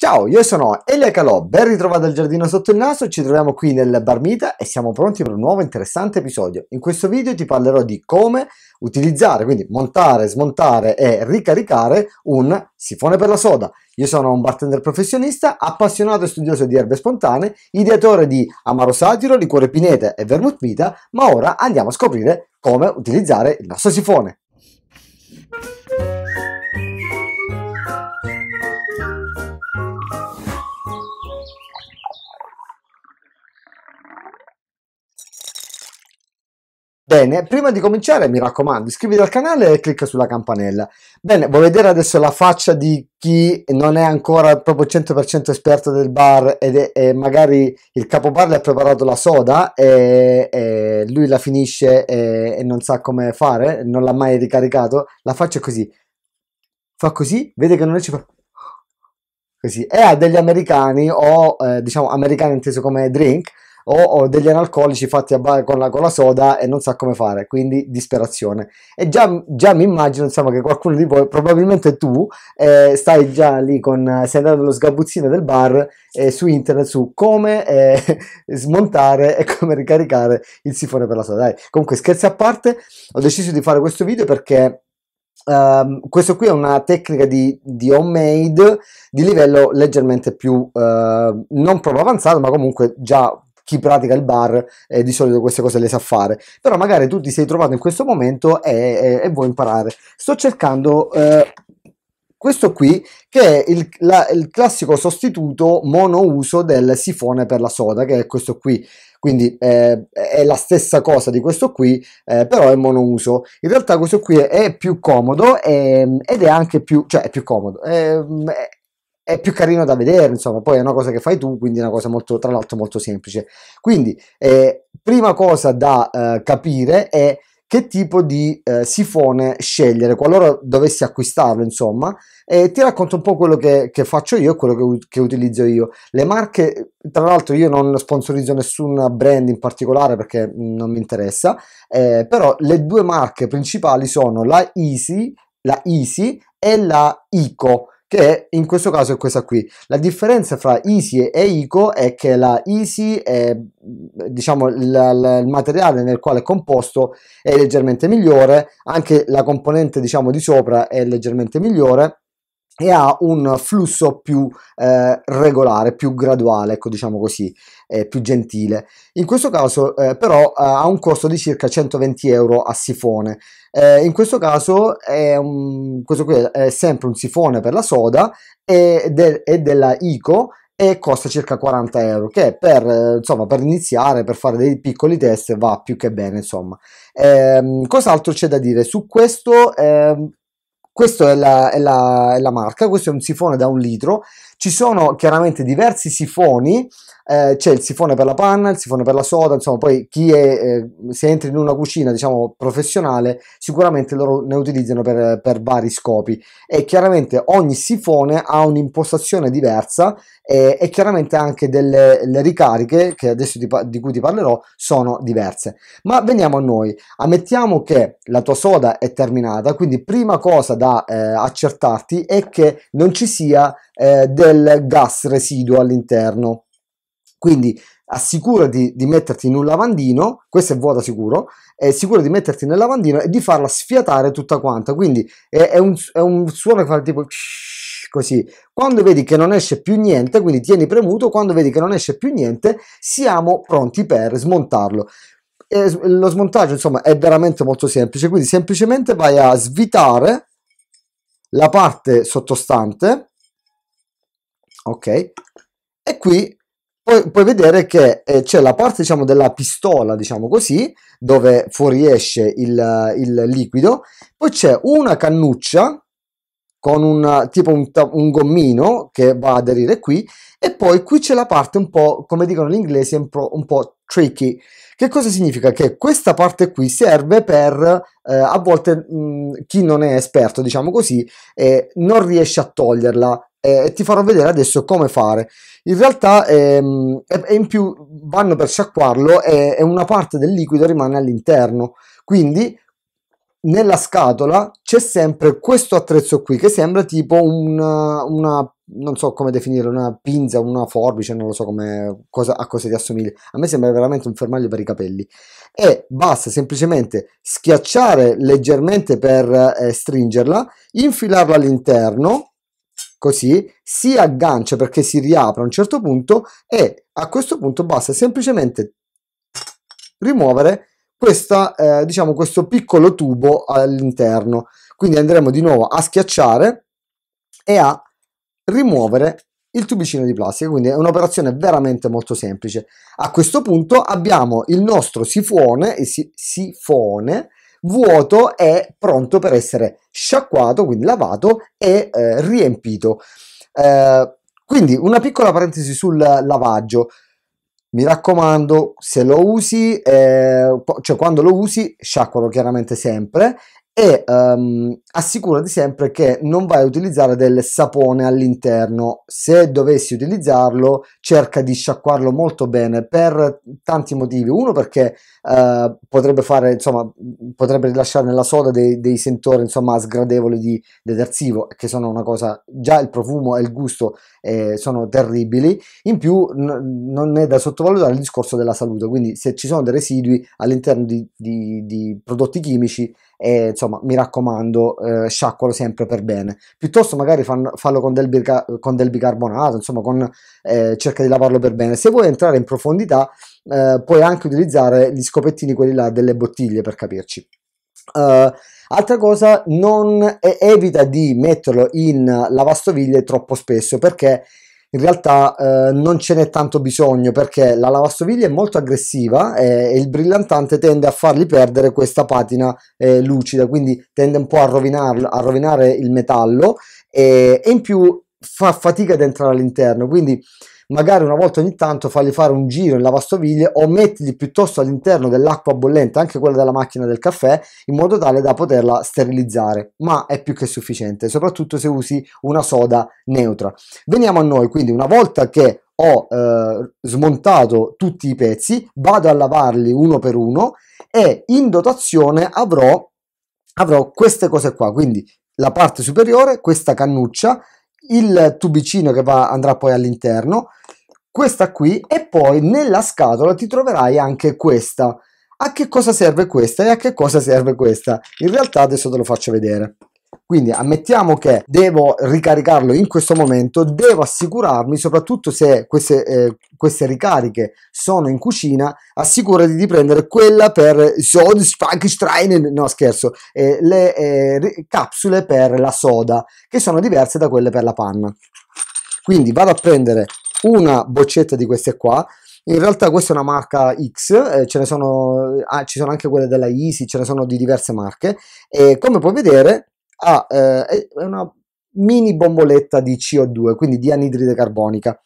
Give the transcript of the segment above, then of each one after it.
Ciao, io sono Elia Calò, ben ritrovato al Giardino Sotto il Naso, ci troviamo qui nel Barmita e siamo pronti per un nuovo interessante episodio. In questo video ti parlerò di come utilizzare, quindi montare, smontare e ricaricare un sifone per la soda. Io sono un bartender professionista, appassionato e studioso di erbe spontanee, ideatore di Amaro Satiro, liquore pinete e vermouth vita, ma ora andiamo a scoprire come utilizzare il nostro sifone. Bene, prima di cominciare mi raccomando iscriviti al canale e clicca sulla campanella. Bene, vuoi vedere adesso la faccia di chi non è ancora proprio 100% esperto del bar ed è, è magari il capobar le ha preparato la soda e, e lui la finisce e, e non sa come fare, non l'ha mai ricaricato, la faccia è così. Fa così, vede che non è... Fa... Così. E a degli americani o eh, diciamo americani inteso come drink o, o degli analcolici fatti ba- con, la, con, la, soda e non sa come fare, quindi disperazione. E già, già mi immagino insomma, che qualcuno di voi, probabilmente tu, eh, stai già lì con, sei andato nello sgabuzzino del bar eh, su internet su come eh, smontare e come ricaricare il sifone per la soda. Dai, comunque scherzi a parte, ho deciso di fare questo video perché... Um, questo qui è una tecnica di, di homemade di livello leggermente più uh, non proprio avanzato ma comunque già chi pratica il bar eh, di solito queste cose le sa fare, però magari tu ti sei trovato in questo momento e, e, e vuoi imparare. Sto cercando eh, questo qui che è il, la, il classico sostituto monouso del sifone per la soda, che è questo qui quindi eh, è la stessa cosa di questo qui eh, però è monouso in realtà questo qui è, più comodo è, ehm, ed è anche più cioè è più comodo ehm, è, è più carino da vedere, insomma, poi è una cosa che fai tu, quindi è una cosa molto, tra l'altro molto semplice. Quindi, eh, prima cosa da eh, capire è che tipo di eh, sifone scegliere qualora dovessi acquistarlo insomma e ti racconto un po' quello che, che faccio io e quello che, che, utilizzo io le marche tra l'altro io non sponsorizzo nessun brand in particolare perché non mi interessa eh, però le due marche principali sono la Easy la Easy e la Ico che in questo caso è questa qui. La differenza fra Easy e ICO è che la Easy è diciamo la, il materiale nel quale è composto è leggermente migliore, anche la componente diciamo di sopra è leggermente migliore e ha un flusso più eh, regolare, più graduale, ecco diciamo così, eh, più gentile. In questo caso eh, però eh, ha un costo di circa 120 euro a sifone. Eh, in questo caso è, un, questo è, sempre un sifone per la soda e, de, della ICO e costa circa 40 euro che per, insomma, per iniziare per fare dei piccoli test va più che bene insomma ehm, cos'altro c'è da dire su questo ehm, questa è la, è, la, è la marca, questo è un sifone da un litro ci sono chiaramente diversi sifoni, eh, c'è il sifone per la panna, il sifone per la soda, insomma poi chi è, eh, se entra in una cucina diciamo professionale sicuramente loro ne utilizzano per, per vari scopi e chiaramente ogni sifone ha un'impostazione diversa e, e chiaramente anche delle ricariche che adesso ti, di cui ti parlerò sono diverse. Ma veniamo a noi, ammettiamo che la tua soda è terminata, quindi prima cosa da eh, accertarti è che non ci sia eh, del gas residuo all'interno. Quindi assicurati di metterti in un lavandino, questo è vuoto sicuro, è sicuro di metterti nel lavandino e di farla sfiatare tutta quanta, quindi è, è, un, è un, suono che fa tipo così, quando vedi che non esce più niente, quindi tieni premuto, quando vedi che non esce più niente, siamo pronti per smontarlo. E lo smontaggio insomma è veramente molto semplice, quindi semplicemente vai a svitare la parte sottostante ok e qui puoi, puoi vedere che eh, c'è la parte diciamo della pistola diciamo così dove fuoriesce il, il liquido poi c'è una cannuccia con un tipo un, un, gommino che va ad aderire qui e poi qui c'è la parte un po' come dicono gli inglesi un po', un po tricky che cosa significa che questa parte qui serve per eh, a volte mh, mm, chi non è esperto diciamo così eh, non riesce a toglierla eh, ti farò vedere adesso come fare. In realtà ehm, e, e in più vanno per sciacquarlo e, e una parte del liquido rimane all'interno. Quindi nella scatola c'è sempre questo attrezzo qui che sembra tipo una, una non so come definire, una pinza, una forbice, non lo so come, cosa, a cosa ti assomiglia. A me sembra veramente un fermaglio per i capelli. E basta semplicemente schiacciare leggermente per eh, stringerla, infilarla all'interno così, si aggancia perché si riapre a un certo punto e a questo punto basta semplicemente rimuovere questa, eh, diciamo, questo piccolo tubo all'interno. Quindi andremo di nuovo a schiacciare e a rimuovere il tubicino di plastica, quindi è un'operazione veramente molto semplice. A questo punto abbiamo il nostro sifone, il si, sifone vuoto è pronto per essere sciacquato, quindi lavato e eh, riempito. Eh, quindi una piccola parentesi sul lavaggio. Mi raccomando, se lo usi, eh, cioè quando lo usi, sciacqualo chiaramente sempre e um, assicurati sempre che non vai a utilizzare del sapone all'interno. Se dovessi utilizzarlo, cerca di sciacquarlo molto bene per tanti motivi. Uno perché uh, potrebbe fare, insomma, potrebbe rilasciare nella soda dei, dei sentori, insomma, sgradevoli di detersivo, che sono una cosa già il profumo e il gusto eh, sono terribili. In più n- non è da sottovalutare il discorso della salute, quindi se ci sono dei residui all'interno di, di, di prodotti chimici e insomma mi raccomando eh, sciacqualo sempre per bene piuttosto magari fan, fallo con del, birca, con del, bicarbonato insomma con, eh, cerca di lavarlo per bene se vuoi entrare in profondità eh, puoi anche utilizzare gli scopettini quelli là delle bottiglie per capirci Uh, altra cosa, non, evita di metterlo in lavastoviglie troppo spesso perché in realtà eh, non ce n'è tanto bisogno perché la lavastoviglie è molto aggressiva e, eh, e il brillantante tende a fargli perdere questa patina eh, lucida, quindi tende un po' a, a rovinare il metallo e, e in più fa fatica ad entrare all'interno. Quindi magari una volta ogni tanto fagli fare un giro in lavastoviglie o mettili piuttosto all'interno dell'acqua bollente, anche quella della macchina del caffè, in modo tale da poterla sterilizzare, ma è più che sufficiente, soprattutto se usi una soda neutra. Veniamo a noi, quindi una volta che ho eh, smontato tutti i pezzi, vado a lavarli uno per uno e in dotazione avrò, avrò queste cose qua, quindi la parte superiore, questa cannuccia, il tubicino che va, andrà poi all'interno, questa qui e poi nella scatola ti troverai anche questa. A che cosa serve questa e a che cosa serve questa? In realtà adesso te lo faccio vedere. Quindi ammettiamo che devo ricaricarlo in questo momento, devo assicurarmi, soprattutto se queste, eh, queste ricariche sono in cucina, assicurati di prendere quella per Sodstrangen, no scherzo, eh, le eh, capsule per la soda, che sono diverse da quelle per la panna. Quindi vado a prendere una boccetta di queste qua, in realtà questa è una marca X, eh, ce ne sono, ah, ci sono anche quelle della Easy, ce ne sono di diverse marche e come puoi vedere ha eh, una mini bomboletta di CO2, quindi di anidride carbonica.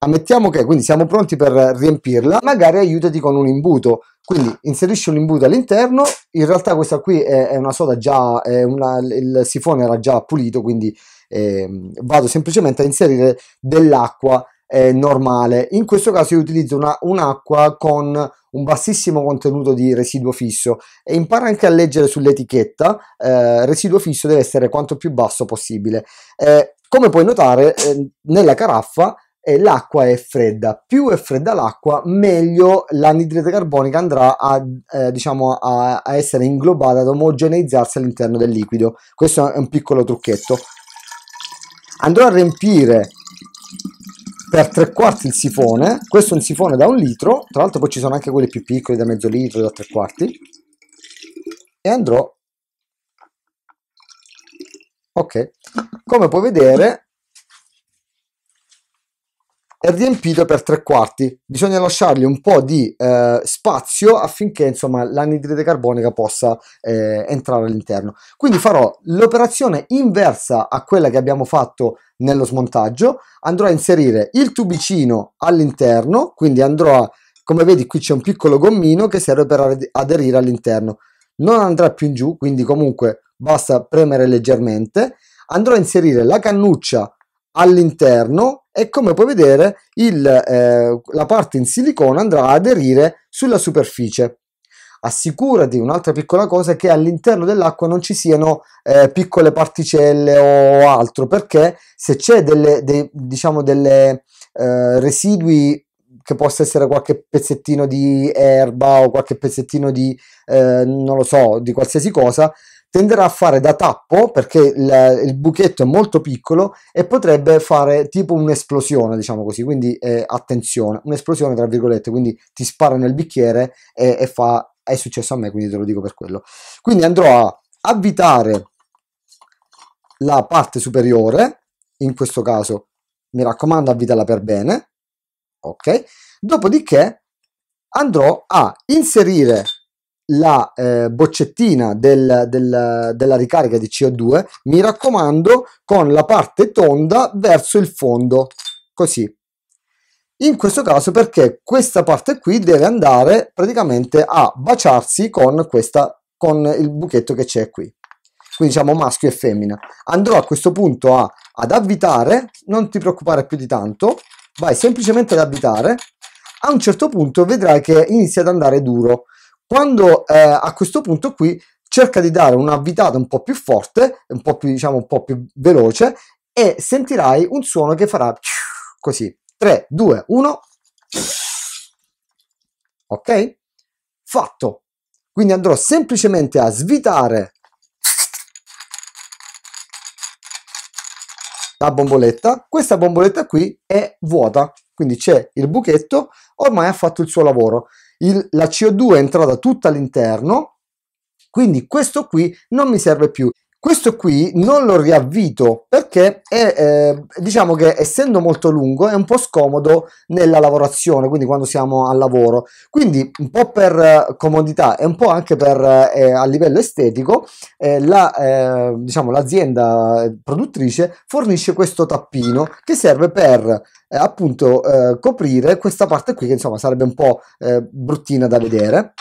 Ammettiamo che quindi siamo pronti per riempirla, magari aiutati con un imbuto. Quindi inserisci un imbuto all'interno, in realtà questa qui è, è una soda già, una, il sifone era già pulito, quindi eh, vado semplicemente a inserire dell'acqua eh, normale. In questo caso io utilizzo una, un'acqua con un bassissimo contenuto di residuo fisso e impara anche a leggere sull'etichetta eh, residuo fisso deve essere quanto più basso possibile. Eh, come puoi notare eh, nella caraffa eh, l'acqua è fredda. Più è fredda l'acqua, meglio l'anidride carbonica andrà a, eh, diciamo a, a, essere inglobata, ad omogeneizzarsi all'interno del liquido. Questo è un piccolo trucchetto. Andrò a riempire per tre quarti il sifone, questo è un sifone da un litro, tra l'altro poi ci sono anche quelli più piccoli da mezzo litro, da tre quarti, e andrò, ok, come puoi vedere è riempito per tre quarti. Bisogna lasciargli un po' di eh, spazio affinché insomma, l'anidride carbonica possa eh, entrare all'interno. Quindi farò l'operazione inversa a quella che abbiamo fatto nello smontaggio. Andrò a inserire il tubicino all'interno, quindi andrò a, come vedi qui c'è un piccolo gommino che serve per aderire all'interno. Non andrà più in giù, quindi comunque basta premere leggermente. Andrò a inserire la cannuccia all'interno e come puoi vedere il, eh, la parte in silicone andrà ad aderire sulla superficie. Assicurati un'altra piccola cosa che all'interno dell'acqua non ci siano eh, piccole particelle o altro perché se c'è delle, dei, diciamo delle eh, residui che possa essere qualche pezzettino di erba o qualche pezzettino di eh, non lo so di qualsiasi cosa tenderà a fare da tappo perché il, il, buchetto è molto piccolo e potrebbe fare tipo un'esplosione, diciamo così, quindi eh, attenzione, un'esplosione tra virgolette, quindi ti spara nel bicchiere e, e, fa è successo a me, quindi te lo dico per quello. Quindi andrò a avvitare la parte superiore, in questo caso mi raccomando avvitala per bene, ok? Dopodiché andrò a inserire la eh, boccettina del, del, della ricarica di CO2, mi raccomando, con la parte tonda verso il fondo, così. In questo caso perché questa parte qui deve andare praticamente a baciarsi con, questa, con il buchetto che c'è qui. Quindi diciamo maschio e femmina. Andrò a questo punto a, ad avvitare, non ti preoccupare più di tanto, vai semplicemente ad avvitare. A un certo punto vedrai che inizia ad andare duro quando eh, a questo punto qui cerca di dare una vitata un po' più forte, un po' più, diciamo, un po' più veloce e sentirai un suono che farà così. 3, 2, 1. Ok? Fatto. Quindi andrò semplicemente a svitare la bomboletta. Questa bomboletta qui è vuota, quindi c'è il buchetto, ormai ha fatto il suo lavoro il, la CO2 è entrata tutta all'interno, quindi questo qui non mi serve più. Questo qui non lo riavvito perché è, eh, diciamo che essendo molto lungo è un po' scomodo nella lavorazione, quindi quando siamo al lavoro. Quindi un po' per eh, comodità e un po' anche per, eh, eh a livello estetico, eh, la, eh, diciamo, l'azienda produttrice fornisce questo tappino che serve per appunto coprire questa parte qui che insomma sarebbe un po' bruttina da vedere.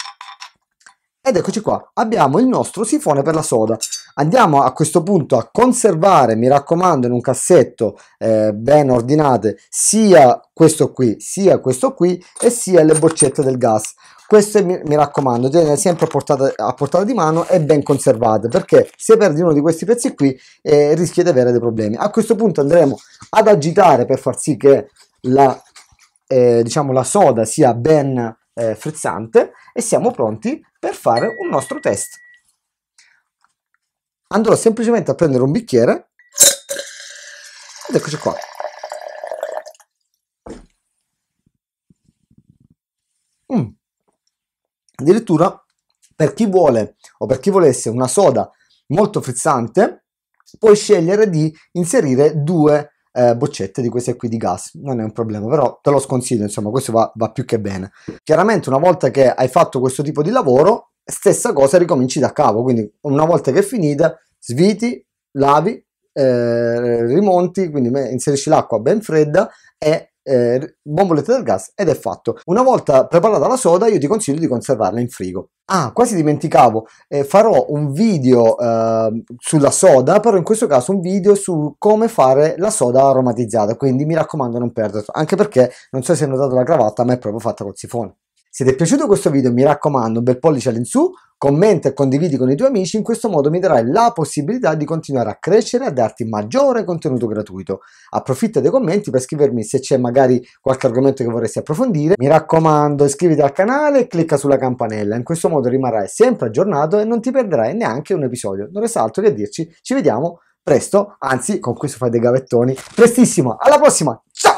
Ed eccoci qua, abbiamo il nostro sifone per la soda. Andiamo a questo punto a conservare, mi raccomando, in un cassetto eh, ben ordinate sia questo qui, sia questo qui e sia le boccette del gas. Queste mi, mi raccomando, tenete sempre a portata, a portata, di mano e ben conservate perché se perdi uno di questi pezzi qui eh, rischi di avere dei problemi. A questo punto andremo ad agitare per far sì che la, eh, diciamo, la soda sia ben eh, frizzante e siamo pronti per fare un nostro test andrò semplicemente a prendere un bicchiere ed eccoci qua mm. addirittura per chi vuole o per chi volesse una soda molto frizzante puoi scegliere di inserire due eh, boccette di queste qui di gas non è un problema però te lo sconsiglio insomma questo va, va più che bene chiaramente una volta che hai fatto questo tipo di lavoro stessa cosa ricominci da capo quindi una volta che è finita sviti lavi eh, rimonti quindi inserisci l'acqua ben fredda e eh, bombolette del gas ed è fatto una volta preparata la soda io ti consiglio di conservarla in frigo ah quasi dimenticavo eh, farò un video ehm, sulla soda però in questo caso un video su come fare la soda aromatizzata quindi mi raccomando non perderlo anche perché non so se hai notato la cravatta ma è proprio fatta col sifone se ti è piaciuto questo video mi raccomando un bel pollice all'insù, commenta e condividi con i tuoi amici, in questo modo mi darai la possibilità di continuare a crescere e a darti maggiore contenuto gratuito. Approfitta dei commenti per scrivermi se c'è magari qualche argomento che vorresti approfondire. Mi raccomando iscriviti al canale e clicca sulla campanella, in questo modo rimarrai sempre aggiornato e non ti perderai neanche un episodio. Non resta altro che dirci, ci vediamo presto, anzi con questo fai dei gavettoni, prestissimo, alla prossima, ciao!